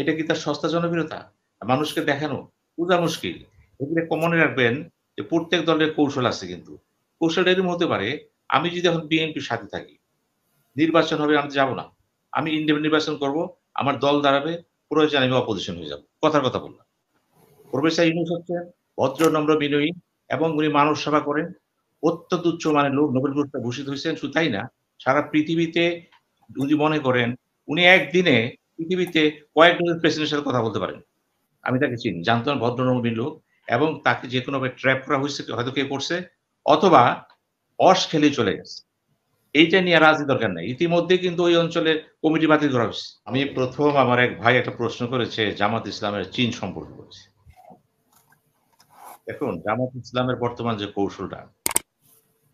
এটা কি তার সস্তা জনপ্রিয়তা মানুষকে দেখানো উদা মুশকিল এগুলো মনে রাখবেন যে প্রত্যেক দলের কৌশল আছে কিন্তু কৌশল এরকম হতে পারে আমি যদি এখন বিএনপির সাথে থাকি নির্বাচন হবে আমি যাব না আমি ইন্ডিপেন্ডেন্ট নির্বাচন করব আমার দল দাঁড়াবে প্রয়োজন আমি অপোজিশন হয়ে যাব কথার কথা বললাম প্রফেসর ইউনুস হচ্ছেন ভদ্র নম্র বিনয়ী এবং উনি মানব সেবা করেন অত্যন্ত উচ্চ মানের লোক নোবেল পুরস্কার ভূষিত হয়েছেন শুধু তাই না সারা পৃথিবীতে যদি মনে করেন উনি একদিনে পৃথিবীতে কয়েক ডজন প্রেসিডেন্টের সাথে কথা বলতে পারেন আমি তাকে চিনি ভদ্র ভদ্রনবীন লোক এবং তাকে যে কোনোভাবে ট্র্যাপ করা হয়েছে হয়তো কে করছে অথবা অস খেলে চলে গেছে এইটা নিয়ে রাজনীতি দরকার নাই ইতিমধ্যে কিন্তু ওই অঞ্চলের কমিটি বাতিল করা হয়েছে আমি প্রথম আমার এক ভাই একটা প্রশ্ন করেছে জামাত ইসলামের চীন সম্পর্কে করেছে এখন জামাত ইসলামের বর্তমান যে কৌশলটা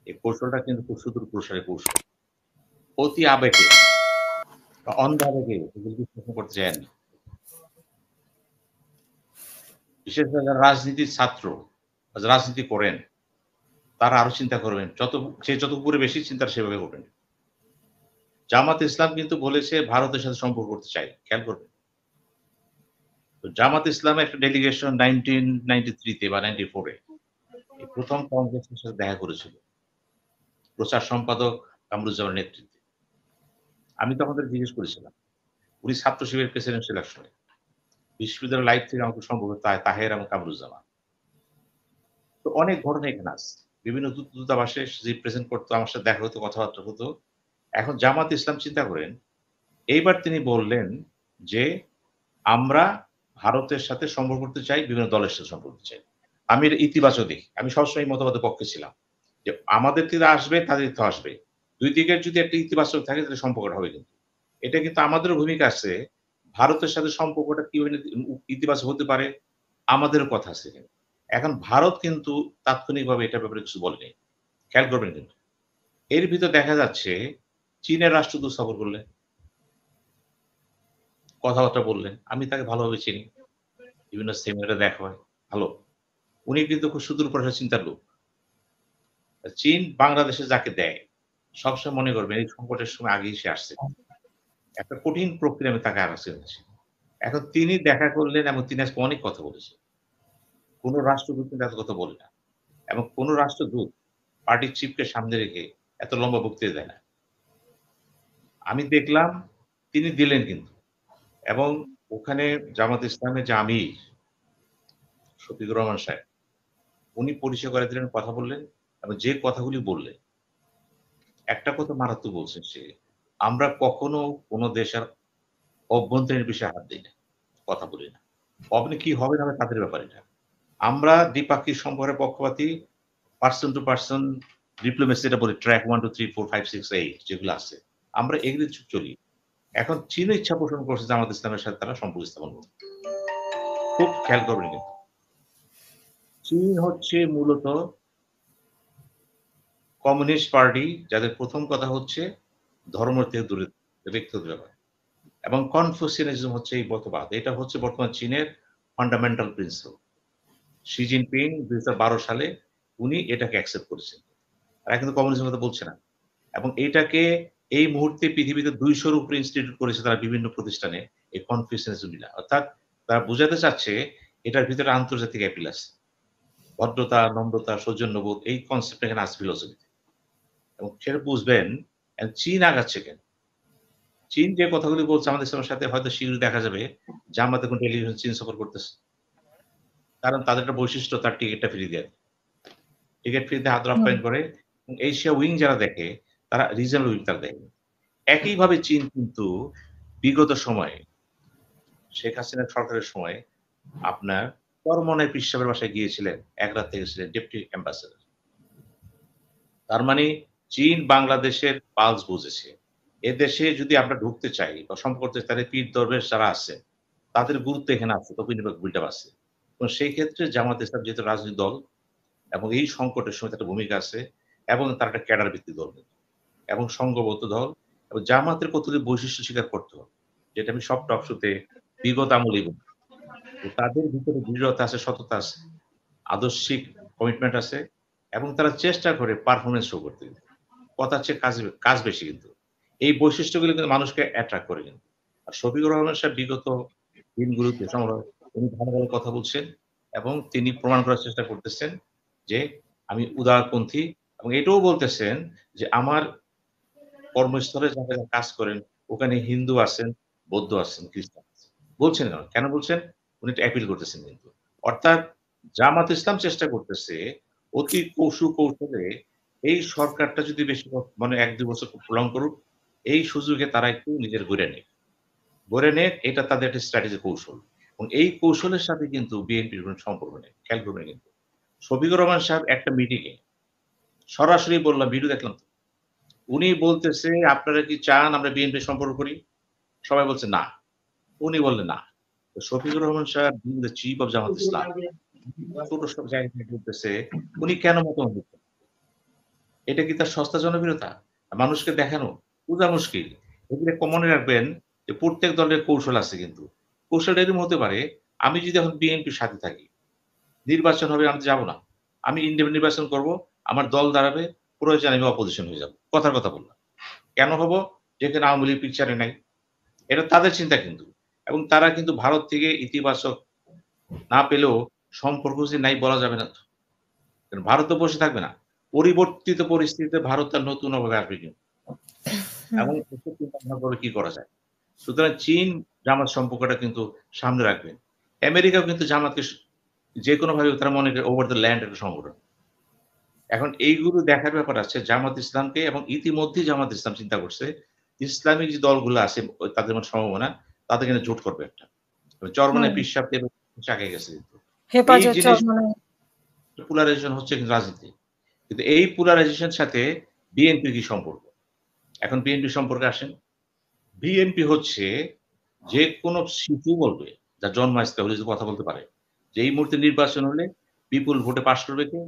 এই কৌশলটা কিন্তু খুব সুদূর প্রসারের কৌশল অতি আবেগে on the করতে day, we বিশেষ করে রাজনীতির ছাত্র রাজনীতি করেন তারা আরো চিন্তা করবেন যত সে যত উপরে বেশি চিন্তা সেভাবে করবেন জামাত ইসলাম কিন্তু বলেছে ভারতের সাথে সম্পর্ক করতে চাই খেয়াল করবে তো জামাত ইসলামের একটা ডেলিগেশন নাইনটিন নাইনটি থ্রিতে বা নাইনটি ফোরে প্রথম কংগ্রেসের সাথে দেখা করেছিল প্রচার সম্পাদক কামরুজ্জামানের নেতৃত্বে আমি তখন তাদের জিজ্ঞেস করেছিলাম উনি ছাত্র শিবের প্রেসিডেন্ট ইলেকশনে বিশ্ববিদ্যালয় লাইফ থেকে আমাকে সম্ভব তাহের এবং কামরুজ্জামান তো অনেক ঘটনা এখানে আছে বিভিন্ন দূতাবাসে যে প্রেজেন্ট করতো আমার সাথে দেখা হতো কথাবার্তা হতো এখন জামাত ইসলাম চিন্তা করেন এইবার তিনি বললেন যে আমরা ভারতের সাথে সম্পর্ক করতে চাই বিভিন্ন দলের সাথে সম্পর্ক করতে চাই আমি ইতিবাচক দিক আমি সবসময় মতবাদের পক্ষে ছিলাম যে আমাদের থেকে আসবে তাদের তো আসবে দুই দিকের যদি একটা ইতিবাচক থাকে তাহলে সম্পর্কটা হবে কিন্তু এটা কিন্তু আমাদের ভূমিকা আছে ভারতের সাথে সম্পর্কটা কিভাবে ইতিবাচক হতে পারে আমাদের কথা আছে এখন ভারত কিন্তু তাৎক্ষণিকভাবে এটা ব্যাপারে কিছু বলেনি খেয়াল করবেন কিন্তু এর ভিতর দেখা যাচ্ছে চীনের রাষ্ট্রদূত সফর করলেন কথাবার্তা বললেন আমি তাকে ভালোভাবে চিনি বিভিন্ন সেমিনারে দেখা হয় ভালো উনি কিন্তু খুব সুদূর প্রসার চিন্তার লোক চীন বাংলাদেশে যাকে দেয় সবসময় মনে করবেন এই সংকটের সময় আগেই সে আসছে একটা কঠিন প্রক্রিয়া আমি তাকে আগাচ্ছি হয়েছি এখন তিনি দেখা করলেন এবং তিনি আজকে অনেক কথা বলেছেন কোন রাষ্ট্রদূত কিন্তু এত কথা বলে না এবং কোন রাষ্ট্রদূত পার্টির চিফকে সামনে রেখে এত লম্বা বক্তৃতা দেয় না আমি দেখলাম তিনি দিলেন কিন্তু এবং ওখানে জামাত ইসলামের যে আমির শফিকুর রহমান সাহেব উনি পরিচয় করে দিলেন কথা বললেন এবং যে কথাগুলি বললেন একটা কথা মারাত্মক বলছেন সে আমরা কখনো কোনো দেশের অভ্যন্তরীণ বিষয়ে হাত দিই না কথা বলি না আপনি কি হবে না তাদের ব্যাপারে না আমরা দ্বিপাক্ষিক সম্পর্কের পক্ষপাতি পার্সন টু পার্সন ডিপ্লোমেসি এটা বলি track one two three four five six eight যেগুলো আছে আমরা এগুলি চলি এখন চীন ইচ্ছা পোষণ করছে যে আমাদের ইসলামের সাথে তারা সম্পর্ক স্থাপন করবে খুব খেয়াল করবেন কিন্তু চীন হচ্ছে মূলত কমিউনিস্ট পার্টি যাদের প্রথম কথা হচ্ছে ধর্ম থেকে দূরে ব্যক্তিগত ব্যাপার এবং কনফিউসিয়ানিজম হচ্ছে এই মতবাদ এটা হচ্ছে বর্তমান চীনের ফান্ডামেন্টাল প্রিন্সিপাল শি জিনপিং দুই সালে উনি এটাকে অ্যাকসেপ্ট করেছেন তারা কিন্তু কমিউনিজম কথা বলছে না এবং এটাকে এই মুহূর্তে পৃথিবীতে দুইশোর উপরে ইনস্টিটিউট করেছে তারা বিভিন্ন প্রতিষ্ঠানে এই কনফিউসিয়ানিজমটা অর্থাৎ তারা বোঝাতে চাচ্ছে এটার ভিতরে আন্তর্জাতিক অ্যাপিল আছে ভদ্রতা নম্রতা সৌজন্যবোধ এই কনসেপ্ট এখানে আসছে ফিলোসফিতে এবং সেটা বুঝবেন চীন আগাচ্ছে কেন চীন যে কথাগুলি বলছে আমাদের সাথে হয়তো শীঘ্রই দেখা যাবে যে আমাদের কোন টেলিভিশন চীন সফর করতেছে কারণ তাদের একটা বৈশিষ্ট্য তার টিকিটটা ফিরিয়ে দেয় টিকিট ফ্রিতে হাত রপ্তানি করে এশিয়া উইং যারা দেখে তারা রিজনাল উইং তারা দেখে একইভাবে চীন কিন্তু বিগত সময়ে শেখ হাসিনা সরকারের সময় আপনার পরমনে পিসাবের বাসায় গিয়েছিলেন এক রাত থেকে ছিলেন ডেপুটি অ্যাম্বাসেডার তার মানে চীন বাংলাদেশের পালস বুঝেছে এদেশে যদি আমরা ঢুকতে চাই বা সম্পর্কে তাদের পীর দরবেশ যারা আছে তাদের গুরুত্ব এখানে আছে তো বিনিয়োগ আছে এবং সেই ক্ষেত্রে জামাত ইসলাম যেহেতু রাজনৈতিক দল এবং এই সংকটের সময় তার ভূমিকা আছে এবং তার একটা ক্যাডার ভিত্তিক দল এবং সংঘবদ্ধ দল এবং জামাতের কতগুলি বৈশিষ্ট্য স্বীকার করতে হবে যেটা আমি সব টকশোতে বিগত আমলেই বলি তাদের ভিতরে দৃঢ়তা আছে সততা আছে আদর্শিক কমিটমেন্ট আছে এবং তারা চেষ্টা করে পারফরমেন্স শো করতে কথার চেয়ে কাজ কাজ বেশি কিন্তু এই বৈশিষ্ট্যগুলো কিন্তু মানুষকে অ্যাট্রাক্ট করে কিন্তু আর শফিকুর রহমান সাহেব বিগত দিনগুলোতে উনি ভালো ভালো কথা বলছেন এবং তিনি প্রমাণ করার চেষ্টা করতেছেন যে আমি উদারপন্থী এবং এটাও বলতেছেন যে আমার কর্মস্থলে যারা কাজ করেন ওখানে হিন্দু আছেন বৌদ্ধ আছেন খ্রিস্টান আছেন বলছেন কেন কেন বলছেন উনি একটা অ্যাপিল করতেছেন কিন্তু অর্থাৎ জামাত ইসলাম চেষ্টা করতেছে অতি কৌশু কৌশলে এই সরকারটা যদি বেশি মানে এক দুই বছর প্রলং করুক এই সুযোগে তারা একটু নিজের ঘুরে নেয় ঘুরে নেয় এটা তাদের একটা স্ট্র্যাটেজি কৌশল এবং এই কৌশলের সাথে কিন্তু বিএনপির কোনো সম্পর্ক নেই খেয়াল করবেন কিন্তু শফিকুর রহমান সাহেব একটা মিটিংয়ে সরাসরি বললাম ভিডিও দেখলাম তো উনি বলতেছে আপনারা কি চান আমরা বিএনপি সম্পর্ক করি সবাই বলছে না উনি বললেন না শফিকুর রহমান সাহেব চিফ অফ জামাত ইসলাম ছোট সব বলতেছে উনি কেন মতামত দিচ্ছেন এটা কি তার সস্তা জনপ্রিয়তা মানুষকে দেখানো বোঝা মুশকিল এগুলো মনে রাখবেন যে প্রত্যেক দলের কৌশল আছে কিন্তু কৌশলটা এরকম হতে পারে আমি যদি এখন বিএনপির সাথে থাকি নির্বাচন হবে আমি যাব না আমি ইন্ডিপেন্ড নির্বাচন করব আমার দল দাঁড়াবে প্রয়োজন আমি অপোজিশন হয়ে যাব কথার কথা বললাম কেন হবো যেখানে আওয়ামী লীগ পিকচারে নাই এটা তাদের চিন্তা কিন্তু এবং তারা কিন্তু ভারত থেকে ইতিবাচক না পেলেও সম্পর্ক যে নাই বলা যাবে না ভারত তো বসে থাকবে না পরিবর্তিত পরিস্থিতিতে ভারত তার নতুন অভাবে আসবে কিন্তু এবং চিন্তা করে কি করা যায় সুতরাং চীন জামাত সম্পর্কটা কিন্তু সামনে রাখবেন আমেরিকাও কিন্তু জামাতকে যে কোনো ভাবে তারা মনে করে ওভার দ্য ল্যান্ড একটা সংগঠন এখন এইগুলো দেখার ব্যাপার আছে জামাত ইসলামকে এবং ইতিমধ্যেই জামাত ইসলাম চিন্তা করছে ইসলামিক যে দলগুলো আছে তাদের মধ্যে সম্ভাবনা তাদের কিন্তু জোট করবে একটা চরমানে বিশ্বাস চাকে গেছে কিন্তু হচ্ছে কিন্তু রাজনীতি কিন্তু এই পোলারাইজেশন সাথে বিএনপির কি সম্পর্ক এখন বিএনপি সম্পর্কে আসেন বিএনপি হচ্ছে যে কোনো শিশু বলবে যা জন্মাইস্তে হলে কথা বলতে পারে যে এই মুহূর্তে নির্বাচন হলে বিপুল ভোটে পাশ করবে কে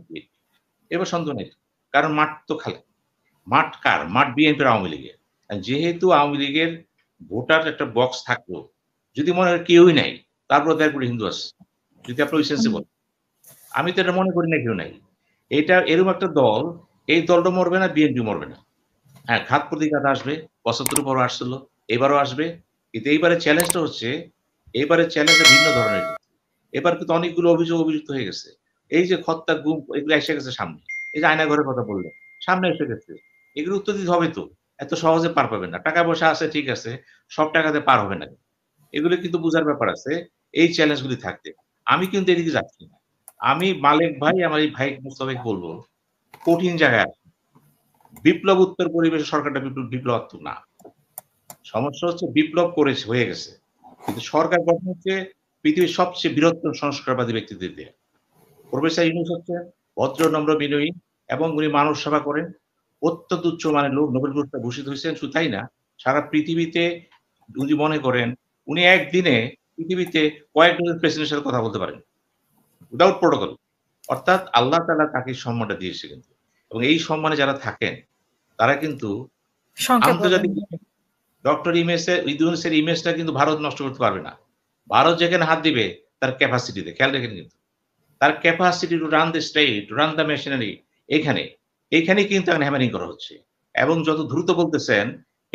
এবার সন্দেহ নেই কারণ মাঠ তো খালে মাঠ কার মাঠ বিএনপির আওয়ামী লীগের যেহেতু আওয়ামী লীগের ভোটার একটা বক্স থাকলো যদি মনে হয় কেউই নাই তারপরে তারপরে হিন্দু আছে যদি আপনার ওই বলেন আমি তো এটা মনে করি না কেউ নাই এটা এরকম একটা দল এই দলটা মরবে না বিএনপি মরবে না হ্যাঁ খাত প্রতিঘাত আসবে বছর পরও আসছিল এবারও আসবে কিন্তু এইবারে চ্যালেঞ্জটা হচ্ছে এবারে চ্যালেঞ্জটা ভিন্ন ধরনের এবার কিন্তু অনেকগুলো অভিযোগ অভিযুক্ত হয়ে গেছে এই যে খত্তা গুম এগুলো এসে গেছে সামনে এই যে আয়না ঘরের কথা বললেন সামনে এসে গেছে এগুলো উত্তর দিতে হবে তো এত সহজে পার পাবে না টাকা পয়সা আছে ঠিক আছে সব টাকাতে পার হবে না এগুলো কিন্তু বোঝার ব্যাপার আছে এই চ্যালেঞ্জগুলি থাকতে আমি কিন্তু এদিকে যাচ্ছি না আমি মালিক ভাই আমার এই ভাই মুস্তফাকে বলবো কঠিন জায়গায় বিপ্লব উত্তর পরিবেশে সরকারটা বিপ্লব বিপ্লবাত্মক না সমস্যা হচ্ছে বিপ্লব করেছে হয়ে গেছে কিন্তু সরকার গঠন হচ্ছে পৃথিবীর সবচেয়ে বৃহত্তম সংস্কারবাদী ব্যক্তিদের দিয়ে প্রফেসর ইউনুস হচ্ছে ভদ্র নম্র বিনয়ী এবং উনি মানব সেবা করেন অত্যন্ত উচ্চ মানের লোক নোবেল পুরস্কার ভূষিত হয়েছেন শুধু তাই না সারা পৃথিবীতে উনি মনে করেন উনি একদিনে পৃথিবীতে কয়েক ডজন প্রেসিডেন্টের সাথে কথা বলতে পারেন উইদাউট প্রোটোকল অর্থাৎ আল্লাহ তালা তাকে সম্মানটা দিয়েছে কিন্তু এবং এই সম্মানে যারা থাকেন তারা কিন্তু আন্তর্জাতিক ডক্টর ইমেজের ইদুনসের ইমেজটা কিন্তু ভারত নষ্ট করতে পারবে না ভারত যেখানে হাত দিবে তার ক্যাপাসিটিতে খেয়াল রাখেন কিন্তু তার capacity to run the state to run the machinery এখানে এখানে কিন্তু এখন হ্যামারিং করা হচ্ছে এবং যত দ্রুত বলতেছেন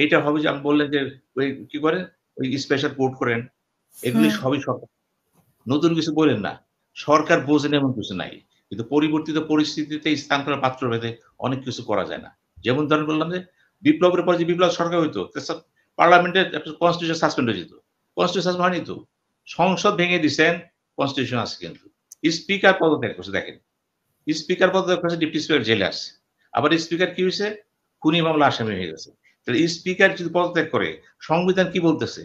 এটা হবে যে আমি বললেন যে ওই কি করেন ওই স্পেশাল কোর্ট করেন এগুলি সবই সব নতুন কিছু বলেন না সরকার বোঝেন এমন কিছু নাই কিন্তু পরিবর্তিত পরিস্থিতিতে স্থানান্তর পাত্র ভেদে অনেক কিছু করা যায় না যেমন ধরেন বললাম যে বিপ্লবের পর যে বিপ্লব সরকার হইতো পার্লামেন্টের কনস্টিটিউশন সাসপেন্ড হয়ে যেত কনস্টিটিউশন সাসপেন্ড হয়নি তো সংসদ ভেঙে দিচ্ছেন কনস্টিটিউশন আছে কিন্তু স্পিকার পদত্যাগ করছে দেখেন স্পিকার পদত্যাগ করছে ডিপটি স্পিকার জেলে আসছে আবার স্পিকার কি হয়েছে খুনি মামলা আসামি হয়ে গেছে তাহলে স্পিকার যদি পদত্যাগ করে সংবিধান কি বলতেছে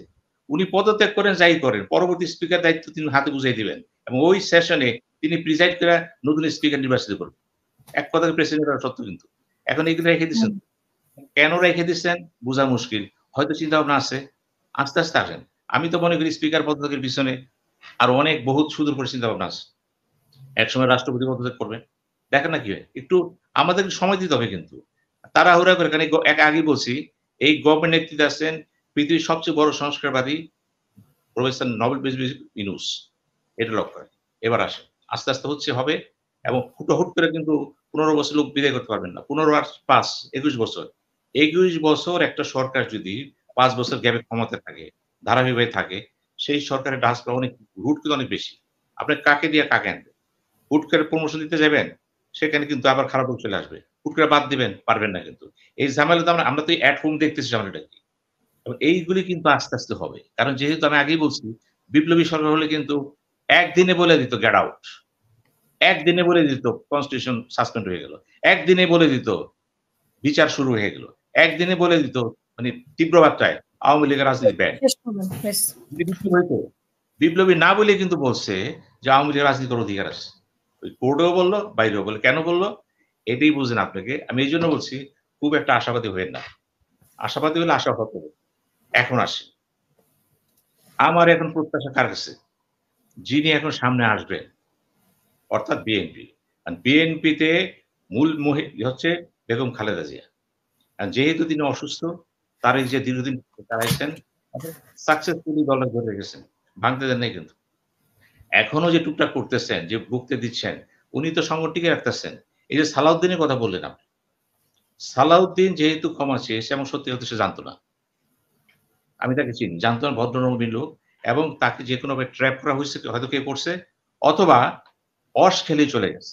উনি পদত্যাগ করেন যাই করেন পরবর্তী স্পিকার দায়িত্ব তিনি হাতে বুঝাই দিবেন এবং ওই সেশনে তিনি প্রিজাইড করে নতুন স্পিকার নির্বাচিত করবেন এক কথা প্রেসিডেন্ট সত্য কিন্তু এখন এগুলো রেখে দিচ্ছেন কেন রেখে দিচ্ছেন বোঝা মুশকিল হয়তো চিন্তা ভাবনা আছে আস্তে আস্তে আসেন আমি তো মনে করি স্পিকার পদত্যাগের পিছনে আর অনেক বহুত সুদূর করে চিন্তা ভাবনা আছে একসময় রাষ্ট্রপতি পদত্যাগ করবেন দেখেন না কি হয় একটু আমাদের সময় দিতে হবে কিন্তু তারা তাড়াহুড়া করে কারণ এক আগে বলছি এই গভর্নমেন্ট নেতৃত্বে আছেন পৃথিবীর সবচেয়ে বড় সংস্কারবাদী প্রফেসর নবেল ইনুস এটা লক্ষ্য হয় এবার আসে আস্তে আস্তে হচ্ছে হবে এবং হুট করে কিন্তু পনেরো বছর লোক বিদায় করতে পারবেন না পনেরো আর পাঁচ একুশ বছর একুশ বছর একটা সরকার যদি পাঁচ বছর গ্যাপে ক্ষমতা থাকে ধারাবাহিকভাবে থাকে সেই সরকারের ঢাসটা অনেক হুট কিন্তু অনেক বেশি আপনি কাকে দিয়ে কাকে আনবেন হুট করে প্রমোশন দিতে যাবেন সেখানে কিন্তু আবার খারাপ চলে আসবে হুট করে বাদ দিবেন পারবেন না কিন্তু এই ঝামেলা তো আমরা আমরা তো অ্যাট হোম দেখতেছি ঝামেলাটা কি এবং এইগুলি কিন্তু আস্তে আস্তে হবে কারণ যেহেতু আমি আগেই বলছি বিপ্লবী সরকার হলে কিন্তু একদিনে বলে দিত গেট আউট একদিনে বলে দিত কনস্টিটিউশন সাসপেন্ড হয়ে গেল একদিনে বলে দিত বিচার শুরু হয়ে গেল একদিনে বলে দিত মানে তীব্র বার্তায় আওয়ামী লীগের রাজনীতি ব্যান বিপ্লবী না বলে কিন্তু বলছে যে আওয়ামী লীগের রাজনীতির অধিকার আছে ওই কোর্টেও বললো বাইরেও বললো কেন বললো এটাই বুঝেন আপনাকে আমি এই জন্য বলছি খুব একটা আশাবাদী হয়ে না আশাবাদী হলে আশা হতে হবে এখন আসে আমার এখন প্রত্যাশা কার কাছে যিনি এখন সামনে আসবেন অর্থাৎ বিএনপি বিএনপিতে মূল হচ্ছে বেগম খালেদা জিয়া যেহেতু তিনি অসুস্থ তার এই যে দীর্ঘদিন চালাইছেন সাকসেসফুলি দলে ধরে গেছেন ভাঙতে দেন নাই কিন্তু এখনো যে টুকটাক করতেছেন যে ভুগতে দিচ্ছেন উনি তো সংগঠনটিকে রাখতেছেন এই যে সালাউদ্দিনের কথা বললেন আপনি সালাউদ্দিন যেহেতু ক্ষমা চেয়েছে এবং সত্যি হয়তো সে জানতো না আমি তাকে চিনি জানতাম ভদ্রনবীন লোক এবং তাকে যে কোনোভাবে ট্র্যাপ করা হয়েছে হয়তো কে করছে অথবা অস খেলে চলে গেছে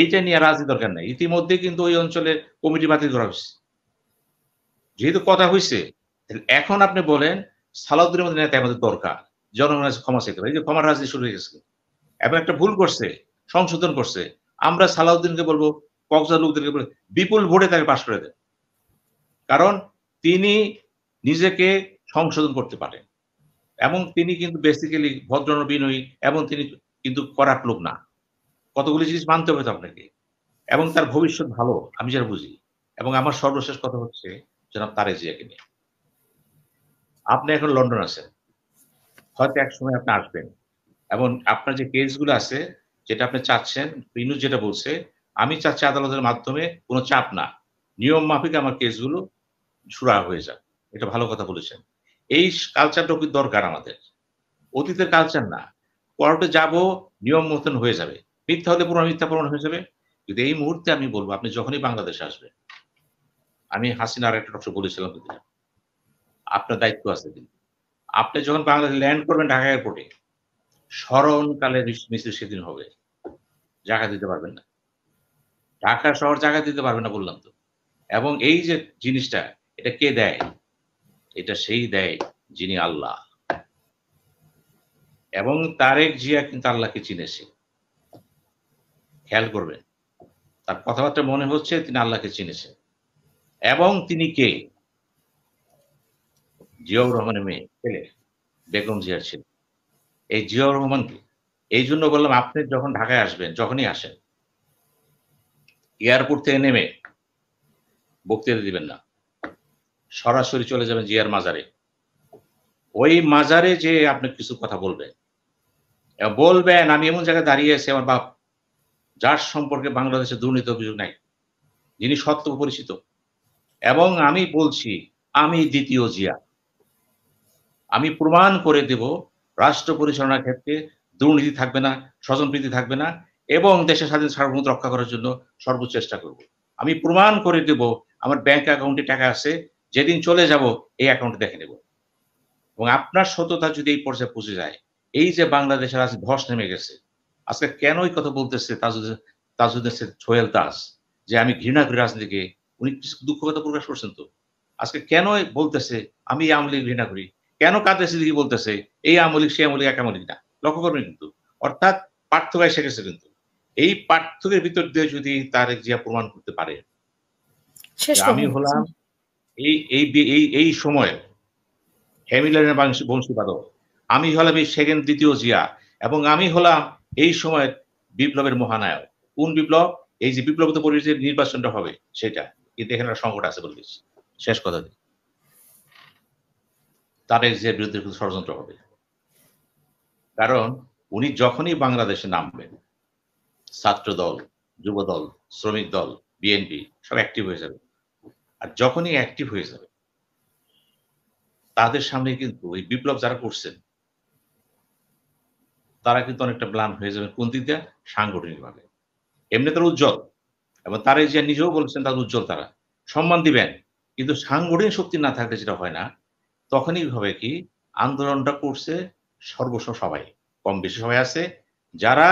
এইটা নিয়ে রাজনীতি দরকার নাই ইতিমধ্যে কিন্তু ওই অঞ্চলে কমিটি বাতিল করা হয়েছে যেহেতু কথা হয়েছে এখন আপনি বলেন সালাউদ্দিনের মধ্যে নেতা আমাদের দরকার জনগণের ক্ষমা চাইতে পারে যে ক্ষমার রাজনীতি শুরু হয়ে গেছে এবং একটা ভুল করছে সংশোধন করছে আমরা সালাউদ্দিনকে বলবো কক্সবাজার লোকদেরকে বলবো বিপুল ভোটে তাকে পাশ করে দেন কারণ তিনি নিজেকে সংশোধন করতে পারেন এবং তিনি কিন্তু বেসিক্যালি ভদ্র বিনয়ী এবং তিনি কিন্তু করাপ লোক না কতগুলি জিনিস মানতে হবে আপনাকে এবং তার ভবিষ্যৎ ভালো আমি যারা বুঝি এবং আমার সর্বশেষ কথা হচ্ছে জনাব তারে জিয়াকে নিয়ে আপনি এখন লন্ডন আছেন হয়তো এক সময় আপনি আসবেন এবং আপনার যে কেসগুলো আছে যেটা আপনি চাচ্ছেন বিনু যেটা বলছে আমি চাচ্ছি আদালতের মাধ্যমে কোনো চাপ না নিয়ম মাফিক আমার কেসগুলো সুরা হয়ে যাক এটা ভালো কথা বলেছেন এই কালচারটাও কিন্তু দরকার আমাদের অতীতের কালচার না কোর্টে যাব নিয়ম মতন হয়ে যাবে মিথ্যা হলে পুরো মিথ্যা পূরণ হয়ে যাবে কিন্তু এই মুহূর্তে আমি বলবো আপনি যখনই বাংলাদেশে আসবেন আমি হাসিনার একটা ডক্টর বলেছিলাম আপনার দায়িত্ব আছে কিন্তু আপনি যখন বাংলাদেশে ল্যান্ড করবেন ঢাকা এয়ারপোর্টে স্মরণকালে মিছিল সেদিন হবে জায়গা দিতে পারবেন না ঢাকা শহর জায়গা দিতে পারবে না বললাম তো এবং এই যে জিনিসটা এটা কে দেয় এটা সেই দেয় যিনি আল্লাহ এবং তারেক জিয়া কিন্তু আল্লাহকে চিনেছে খেয়াল করবেন তার কথাবার্তা মনে হচ্ছে তিনি আল্লাহকে চিনেছেন এবং তিনি কে জিয়াউর রহমানের মেয়ে ছেলে বেগম জিয়ার ছিল এই জিয়াউর রহমানকে এই জন্য বললাম আপনি যখন ঢাকায় আসবেন যখনই আসেন এয়ারপোর্ট থেকে নেমে বক্তৃতা দিবেন না সরাসরি চলে যাবেন জিয়ার মাজারে ওই মাজারে যে আপনি কিছু কথা বলবেন বলবেন আমি এমন জায়গায় দাঁড়িয়ে আছি আমার বাপ যার সম্পর্কে বাংলাদেশে দুর্নীতি অভিযোগ নাই যিনি সত্য পরিচিত এবং আমি বলছি আমি দ্বিতীয় জিয়া আমি প্রমাণ করে দেব রাষ্ট্র পরিচালনার ক্ষেত্রে দুর্নীতি থাকবে না স্বজনপ্রীতি থাকবে না এবং দেশের স্বাধীন সার্বভৌমত্ব রক্ষা করার জন্য সর্বোচ্চ চেষ্টা করব আমি প্রমাণ করে দেব আমার ব্যাংক অ্যাকাউন্টে টাকা আছে যেদিন চলে যাব এই অ্যাকাউন্ট দেখে নেব এবং আপনার সততা যদি এই পর্যায়ে পৌঁছে যায় এই যে বাংলাদেশের আজ ধস নেমে গেছে আজকে কেন এই কথা বলতেছে তাজুদ্দিন তাজুদ্দিন সোহেল দাস যে আমি ঘৃণা করি রাজনীতিকে উনি দুঃখ কথা প্রকাশ করছেন তো আজকে কেন বলতেছে আমি আওয়ামী লীগ ঘৃণা করি কেন কাদের সিদ্দিকি বলতেছে এই আওয়ামী লীগ সে আওয়ামী লীগ এক আওয়ামী লীগ না লক্ষ্য করবেন কিন্তু অর্থাৎ পার্থক্য এসে গেছে কিন্তু এই পার্থক্যের ভিতর দিয়ে যদি তারেক জিয়া প্রমাণ করতে পারে আমি হলাম এই এই এই এই সময়ে আমি হলাম এই সেকেন্ড দ্বিতীয় জিয়া এবং আমি হলাম এই সময় বিপ্লবের মহানায়ক কোন বিপ্লব এই যে তো পরিবেশ নির্বাচনটা হবে সেটা কিন্তু এখানে সংকট আছে বলিস শেষ কথা দিই তাদের যে বিরুদ্ধে ষড়যন্ত্র হবে কারণ উনি যখনই বাংলাদেশে নামবেন ছাত্র দল যুব দল শ্রমিক দল বিএনপি সব অ্যাক্টিভ হয়ে যাবে আর যখনই অ্যাক্টিভ হয়ে যাবে তাদের সামনে কিন্তু ওই বিপ্লব যারা করছেন তারা কিন্তু অনেকটা ব্লান হয়ে যাবে কোন দিক দিয়ে সাংগঠনিকভাবে এমনি তারা উজ্জ্বল এবং তারা যে নিজেও বলছেন তাদের উজ্জ্বল তারা সম্মান দিবেন কিন্তু সাংগঠনিক শক্তি না থাকলে যেটা হয় না তখনই হবে কি আন্দোলনটা করছে সর্বস্ব সবাই কম বেশি সবাই আছে যারা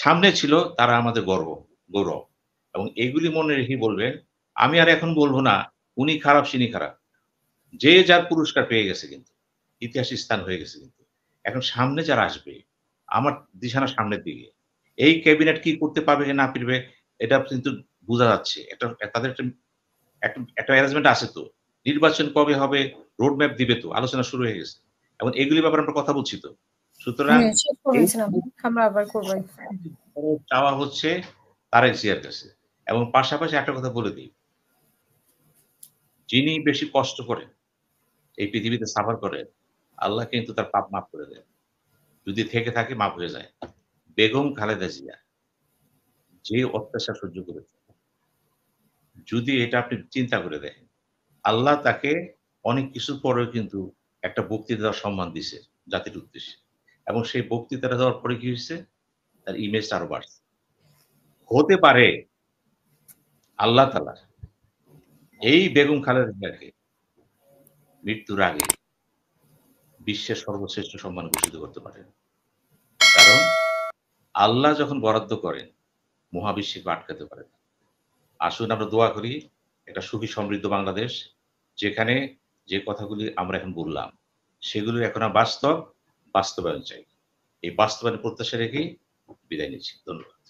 সামনে ছিল তারা আমাদের গর্ব গৌরব এবং এগুলি মনে রেখে বলবেন আমি আর এখন বলবো না উনি খারাপ সিনি খারাপ যে যার পুরস্কার পেয়ে গেছে কিন্তু ইতিহাস স্থান হয়ে গেছে কিন্তু এখন সামনে যারা আসবে আমার দিশানা সামনের দিকে এই ক্যাবিনেট কি করতে পারবে না পারবে এটা কিন্তু বোঝা যাচ্ছে একটা তাদের একটা একটা অ্যারেঞ্জমেন্ট আছে তো নির্বাচন কবে হবে রোড ম্যাপ দিবে তো আলোচনা শুরু হয়ে গেছে এবং এগুলি ব্যাপারে আমরা কথা বলছি তো সুতরাং হ্যাঁ, চাওয়া হচ্ছে তারেক জিয়ার কাছে এবং পাশাপাশি একটা কথা বলে দিই যিনি বেশি কষ্ট করে এই পৃথিবীতে সাফার করে আল্লাহ কিন্তু তার পাপ মাফ করে দেন যদি থেকে থাকে মাফ হয়ে যায় বেগম খালেদা জিয়া যে অত্যাচার সহ্য করেছে যদি এটা আপনি চিন্তা করে দেখেন আল্লাহ তাকে অনেক কিছুর পরেও কিন্তু একটা বক্তৃতা দেওয়ার সম্মান দিছে জাতির উদ্দেশ্যে এবং সেই বক্তৃতাটা দেওয়ার পরে কি হয়েছে তার ইমেজ আরো বাড়ছে হতে পারে আল্লাহ তালার এই বেগম খালেদা মৃত্যুর আগে বিশ্বের সর্বশ্রেষ্ঠ সম্মান ঘোষিত করতে পারেন কারণ আল্লাহ যখন বরাদ্দ করেন মহাবিশ্বে আটকাতে পারেন আসুন আমরা দোয়া করি একটা সুখী সমৃদ্ধ বাংলাদেশ যেখানে যে কথাগুলি আমরা এখন বললাম সেগুলি এখন বাস্তব বাস্তবায়ন চাই এই বাস্তবায়ন প্রত্যাশা রেখেই বিদায় নিচ্ছি ধন্যবাদ